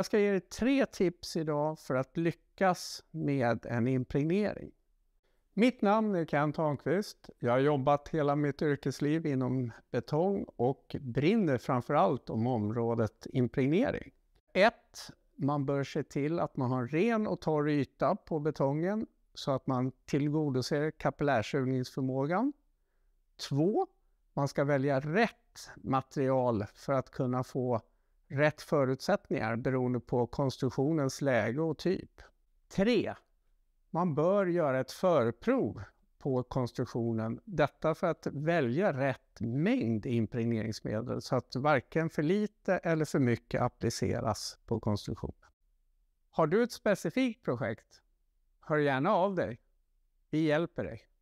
Jag ska ge er tre tips idag för att lyckas med en impregnering. Mitt namn är Kent Hanqvist. Jag har jobbat hela mitt yrkesliv inom betong och brinner framförallt om området impregnering. 1. Man bör se till att man har ren och torr yta på betongen så att man tillgodoser kapillärsugningsförmågan. 2. Man ska välja rätt material för att kunna få rätt förutsättningar beroende på konstruktionens läge och typ. 3. Man bör göra ett förprov på konstruktionen. Detta för att välja rätt mängd impregneringsmedel så att varken för lite eller för mycket appliceras på konstruktionen. Har du ett specifikt projekt? Hör gärna av dig. Vi hjälper dig.